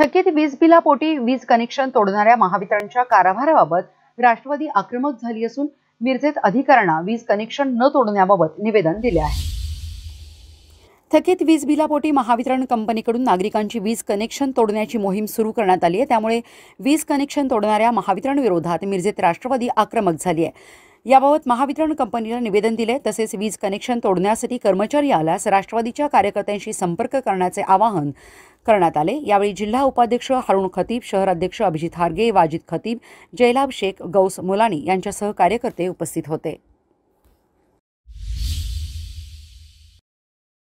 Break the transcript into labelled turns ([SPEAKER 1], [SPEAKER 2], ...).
[SPEAKER 1] थकीत वीज बिलापोटी वीज कनेक्शन तोडणाऱ्या महावितरणच्या कारभाराबाबत राष्ट्रवादी आक्रमक झाली असून मिरजेत अधिकाऱ्यांना वीज कनेक्शन न तोडण्याबाबत निवेदन दिले आहे थकीत वीज बिलापोटी महावितरण कंपनीकडून नागरिकांची वीज कनेक्शन तोडण्याची मोहीम सुरू करण्यात आली आहे त्यामुळे वीज कनेक्शन तोडणाऱ्या महावितरण विरोधात मिरजेत राष्ट्रवादी आक्रमक झाली आहे याबाबत महावितरण कंपनीला निवेदन दिले तसेच वीज कनेक्शन तोडण्यासाठी कर्मचारी आल्यास राष्ट्रवादीच्या कार्यकर्त्यांशी संपर्क करण्याचे आवाहन करण्यात आले यावेळी जिल्हा उपाध्यक्ष हारुण खतीब शहराध्यक्ष अभिजित हार्गे वाजिद खतीब जयलाब शेख गौस मुलानी यांच्यासह कार्यकर्ते उपस्थित होते